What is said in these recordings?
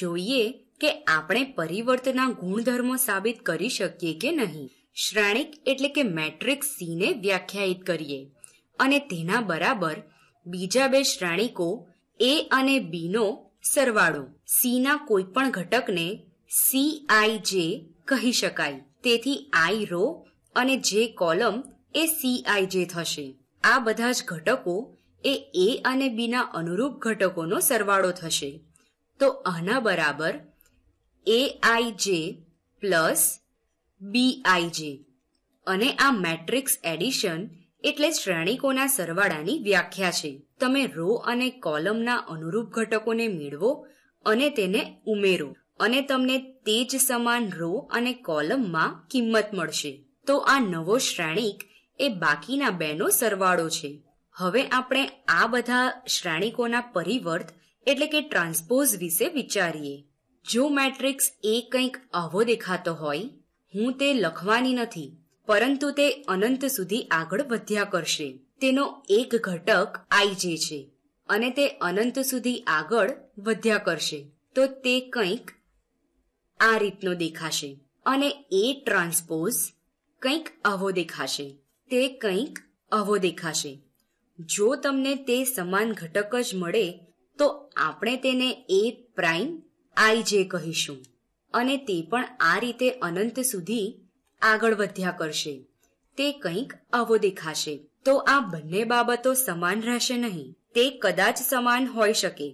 જોઈએ કે આપણે પરિવર્તના ગુણધર્મો સાબિત કરી શકીએ કે નહીં શ્રેણિક એટલે કે મેટ્રિક્સ સી ને વ્યાખ્યાયિત કરીએ અને તેના બરાબર બીજા બે શ્રેણિકો એ અને બી નો સરવાળો સી ના કોઈ પણ ઘટકને સી આઈ જે કહી શકાય તેથી આઈ રો અને જે કોલમ એ સી આઈ જે થશે આ બધા જ ઘટકો એ એ અને બી ના અનુરૂપ ઘટકોનો સરવાળો થશે તો આના બરાબર એ આઈ જે પ્લસ બી જે અને આ મેટ્રિક્સ એડિશન એટલે શ્રેણિકોના સરવાળાની વ્યાખ્યા છે તમે રો અને કોલમના અનુરૂપ ઘટકોને મેળવો અને તેને ઉમેરો અને તમને તે જ સમાન રો અને કોલમમાં કિંમત મળશે તો આ નવો શ્રેણિક એ બાકીના બેનો સરવાળો છે હવે આપણે આ બધા શ્રેણિકોના પરિવર્ત એટલે કે ટ્રાન્સપોઝ વિશે વિચારીએ જો મેટ્રિક્સ એ કંઈક આવો દેખાતો હોય હું તે લખવાની નથી પરંતુ તે અનંત સુધી આગળ વધ્યા કરશે તેનો એક ઘટક આઈ જે છે અને તે અનંત સુધી આગળ વધ્યા કરશે તો તે કંઈક આ રીતનો દેખાશે અને એ ટ્રાન્સપોઝ કંઈક આવો દેખાશે તે કંઈક આવો દેખાશે જો તમને તે સમાન ઘટક જ મળે તો આપણે તેને એ પ્રાઇમ આઈ જે કહીશું અને તે પણ આ રીતે અનંત સુધી આગળ વધ્યા કરશે તે કંઈક આવો દેખાશે તો આ બંને બાબતો સમાન રહેશે નહીં તે કદાચ સમાન હોઈ શકે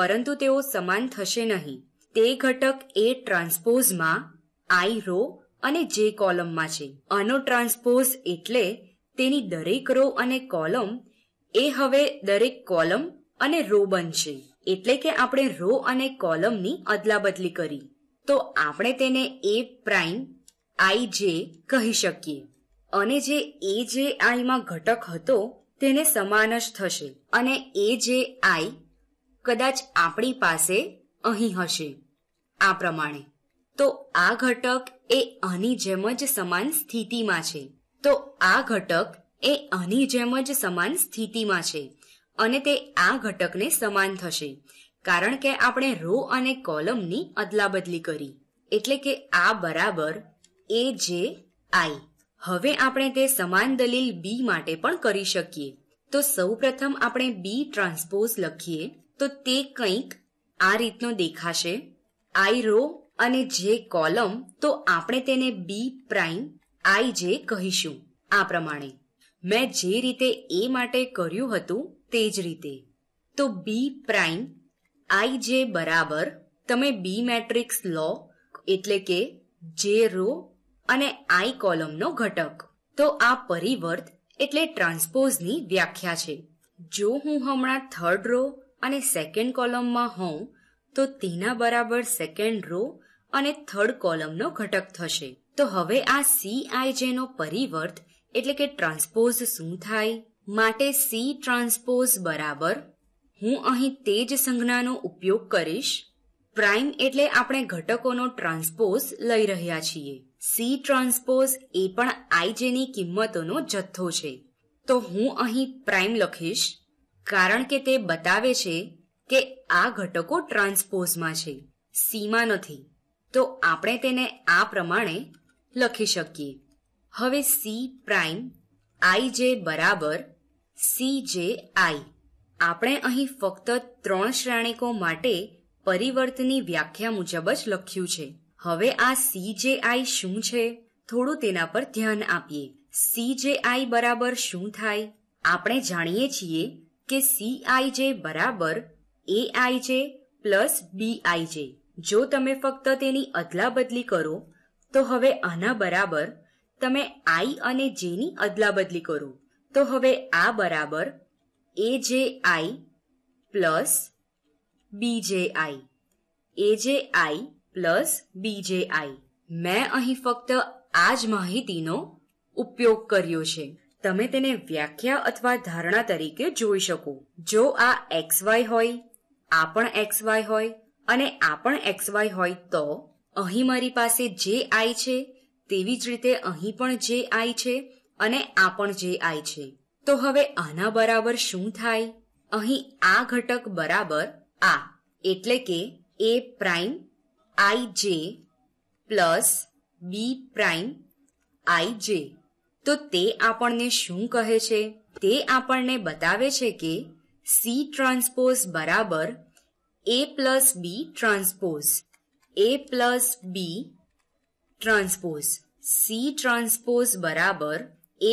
પરંતુ તેઓ સમાન થશે નહીં તે ઘટક એ ટ્રાન્સપોઝમાં આઈ રો અને જે કોલમમાં છે આનો ટ્રાન્સપોઝ એટલે તેની દરેક રો અને કોલમ એ હવે દરેક કોલમ અને રો બનશે એટલે કે આપણે રો અને કોલમની અદલાબદલી કરી તો આપણે તેને એ પ્રાઇમ આઈ જે કહી શકીએ અને જે એ જે આઈમાં ઘટક હતો તેને સમાન જ થશે અને એ જે આઈ કદાચ આપણી પાસે અહીં હશે આ પ્રમાણે તો આ ઘટક એ આની જેમ જ સમાન સ્થિતિમાં છે તો આ ઘટક એ આની જેમ જ સમાન સ્થિતિમાં છે અને તે આ ઘટકને સમાન થશે કારણ કે આપણે રો અને કોલમની અદલાબદલી કરી એટલે કે આ બરાબર એ જે આઈ હવે આપણે તે સમાન દલીલ બી માટે પણ કરી શકીએ તો સૌપ્રથમ આપણે બી ટ્રાન્સપોઝ લખીએ તો તે કંઈક આ રીતનો દેખાશે આઈ રો અને જે કોલમ તો આપણે તેને બી પ્રાઇમ આઈ જે કહીશું આ પ્રમાણે મેં જે રીતે એ માટે કર્યું હતું તે જ રીતે તો બી પ્રાઇમ આઈ જે બરાબર તમે બી મેટ્રિક્સ લો એટલે કે જે રો અને આઈ કોલમનો ઘટક તો આ પરિવર્ત એટલે ટ્રાન્સપોઝની વ્યાખ્યા છે જો હું હમણાં થર્ડ રો અને સેકન્ડ કોલમમાં હોઉં તો તેના બરાબર સેકન્ડ રો અને થર્ડ કોલમનો ઘટક થશે તો હવે આ સીઆઈજેનો પરિવર્ત એટલે કે ટ્રાન્સપોઝ શું થાય માટે સી ટ્રાન્સપોઝ બરાબર હું અહીં તે જ સંજ્ઞાનો ઉપયોગ કરીશ પ્રાઇમ એટલે આપણે ઘટકોનો ટ્રાન્સપોઝ લઈ રહ્યા છીએ સી ટ્રાન્સપોઝ એ પણ આઈજેની કિંમતોનો જથ્થો છે તો હું અહીં પ્રાઇમ લખીશ કારણ કે તે બતાવે છે કે આ ઘટકો ટ્રાન્સપોઝમાં છે સીમાં નથી તો આપણે તેને આ પ્રમાણે લખી શકીએ હવે સી પ્રાઇમ આઈ જે બરાબર સી જે આઈ આપણે અહીં ફક્ત ત્રણ શ્રેણિકો માટે પરિવર્તની વ્યાખ્યા મુજબ જ લખ્યું છે હવે આ સી જે આઈ શું છે થોડું તેના પર ધ્યાન આપીએ સી જે આઈ બરાબર શું થાય આપણે જાણીએ છીએ કે સી આઈ જે બરાબર એ આઈ જે પ્લસ બી આઈ જે જો તમે ફક્ત તેની અદલા બદલી કરો તો હવે આના બરાબર તમે આઈ અને જેની અદલાબદલી કરો તો હવે આ બરાબર એ જે આઈ પ્લસ બી જે આઈ એ જે આઈ પ્લસ બી જે આઈ મેં અહીં ફક્ત આ જ માહિતીનો ઉપયોગ કર્યો છે તમે તેને વ્યાખ્યા અથવા ધારણા તરીકે જોઈ શકો જો આ એક્સ વાય હોય આ પણ એક્સ વાય હોય અને આ પણ એક્સ વાય હોય તો અહીં મારી પાસે જે આઈ છે તેવી જ રીતે અહીં પણ જે આઈ છે અને આ પણ જે આઈ છે તો હવે આના બરાબર શું થાય અહીં આ ઘટક બરાબર આ એટલે કે એ પ્રાઇમ આઈ જે પ્લસ બી પ્રાઇમ આઈ જે તો તે આપણને શું કહે છે તે આપણને બતાવે છે કે સી ટ્રાન્સપોઝ બરાબર A plus B transpose A plus B transpose C transpose બરાબર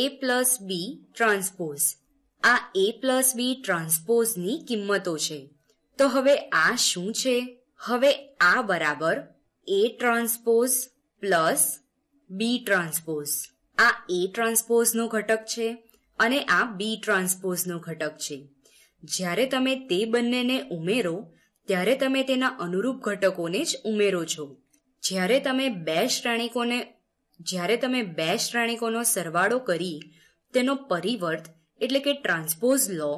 એ પ્લસ બી ટ્રાન્સપોઝ આ એ પ્લસ બી ટ્રાન્સપોઝની કિંમતો છે તો હવે આ શું છે હવે આ બરાબર A transpose plus B transpose આ એ ટ્રાન્સપોઝનો ઘટક છે અને આ બી ટ્રાન્સપોઝનો ઘટક છે જ્યારે તમે તે બંનેને ઉમેરો ત્યારે તમે તેના અનુરૂપ ઘટકોને જ ઉમેરો છો જ્યારે તમે બે શ્રેણિકોને જ્યારે તમે બે શ્રેણિકોનો સરવાળો કરી તેનો પરિવર્ત એટલે કે ટ્રાન્સપોઝ લો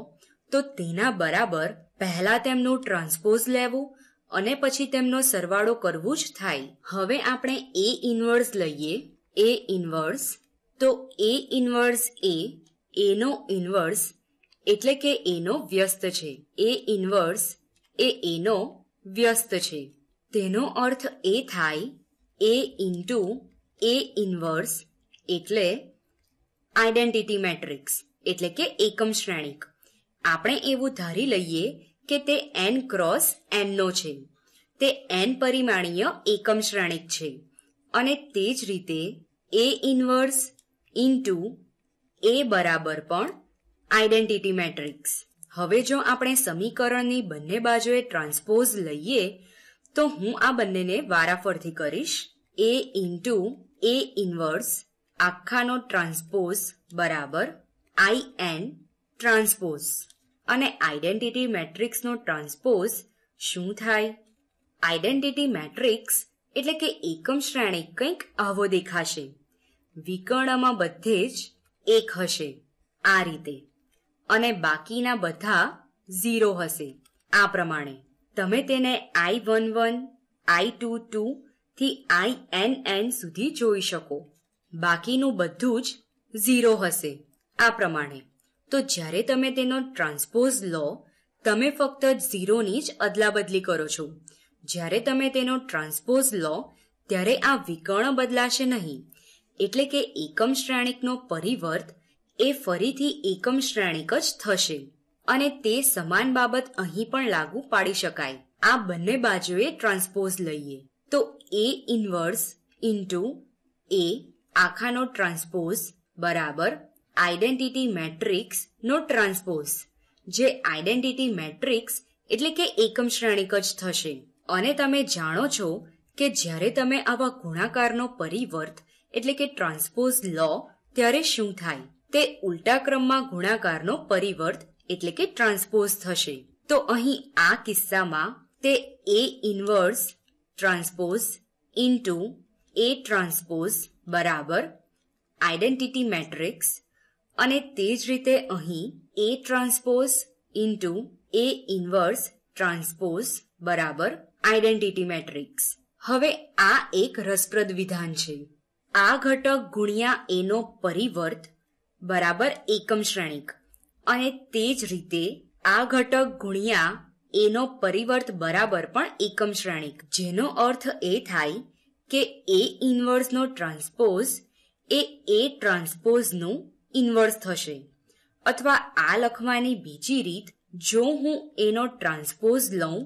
તો તેના બરાબર પહેલા તેમનું ટ્રાન્સપોઝ લેવું અને પછી તેમનો સરવાળો કરવું જ થાય હવે આપણે એ ઇન્વર્સ લઈએ એ ઇન્વર્સ તો એ ઇન્વર્સ એ એનો ઇન્વર્સ એટલે કે એનો વ્યસ્ત છે એ ઇન્વર્સ એ એનો વ્યસ્ત છે તેનો અર્થ એ થાય એ ઇન્ટુ એ ઇન્વર્સ એટલે આઈડેન્ટિટી મેટ્રિક્સ એટલે કે એકમ શ્રેણીક આપણે એવું ધારી લઈએ કે તે એન ક્રોસ એનનો છે તે એન પરિમાણીય એકમ શ્રેણીક છે અને તે જ રીતે એ ઇન્વર્સ ઇન્ટુ એ બરાબર પણ આઈડેન્ટિટી મેટ્રિક્સ હવે જો આપણે સમીકરણની બંને બાજુએ ટ્રાન્સપોઝ લઈએ તો હું આ બંનેને વારાફરથી કરીશ એ ઇન્ટુ એ ઇન્વર્સ આખાનો ટ્રાન્સપોઝ બરાબર આઈ એન ટ્રાન્સપોઝ અને આઈડેન્ટિટી મેટ્રિક્સનો ટ્રાન્સપોઝ શું થાય આઈડેન્ટિટી મેટ્રિક્સ એટલે કે એકમ શ્રેણી કંઈક આવો દેખાશે વિકર્ણમાં બધે જ એક હશે આ રીતે અને બાકીના બધા ઝીરો હશે આ પ્રમાણે તમે તેને I one one I two two થી આઈ એન એન સુધી જોઈ શકો બાકીનું બધું જ ઝીરો હશે આ પ્રમાણે તો જ્યારે તમે તેનો ટ્રાન્સપોઝ લો તમે ફક્ત ઝીરોની જ અદલાબદલી કરો છો જ્યારે તમે તેનો ટ્રાન્સપોઝ લો ત્યારે આ વિકર્ણ બદલાશે નહીં એટલે કે એકમ શ્રેણિકનો પરિવર્ત એ ફરીથી એકમ શ્રેણિક જ થશે અને તે સમાન બાબત અહીં પણ લાગુ પાડી શકાય આ બંને બાજુએ ટ્રાન્સપોઝ લઈએ તો એ ઇન્વર્સ ઇન્ટુ એ આખાનો ટ્રાન્સપોઝ બરાબર આઈડેન્ટિટી મેટ્રિક્સ નો ટ્રાન્સપોઝ જે આઈડેન્ટિટી મેટ્રિક્સ એટલે કે એકમ શ્રેણીક જ થશે અને તમે જાણો છો કે જ્યારે તમે આવા ગુણાકારનો પરિવર્ત એટલે કે ટ્રાન્સપોઝ લો ત્યારે શું થાય તે ઉલટા ક્રમમાં ગુણાકારનો પરિવર્ત એટલે કે ટ્રાન્સપોઝ થશે તો અહીં આ કિસ્સામાં તે A inverse transpose into A transpose બરાબર આઈડેન્ટિટી મેટ્રિક્સ અને તે જ રીતે અહીં A transpose into A inverse transpose બરાબર આઈડેન્ટિટી મેટ્રિક્સ હવે આ એક રસપ્રદ વિધાન છે આ ઘટક ગુણ્યા એનો પરિવર્ત બરાબર એકમ શ્રેણીક અને તે જ રીતે આ ઘટક ગુણ્યા એનો પરિવર્ત બરાબર પણ એકમ શ્રેણીક જેનો અર્થ એ થાય કે એ ઇન્વર્સનો ટ્રાન્સપોઝ એ એ ટ્રાન્સપોઝનું ઇન્વર્સ થશે અથવા આ લખવાની બીજી રીત જો હું એનો ટ્રાન્સપોઝ લઉં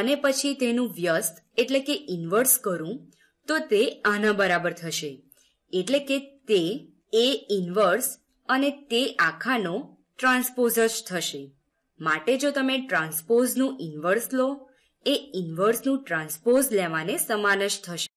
અને પછી તેનું વ્યસ્ત એટલે કે ઇન્વર્સ કરું તો તે આના બરાબર થશે એટલે કે તે એ ઇન્વર્સ અને તે આખાનો ટ્રાન્સપોઝ જ થશે માટે જો તમે ટ્રાન્સપોઝનું ઇન્વર્સ લો એ ઇન્વર્સનું ટ્રાન્સપોઝ લેવાને સમાન જ થશે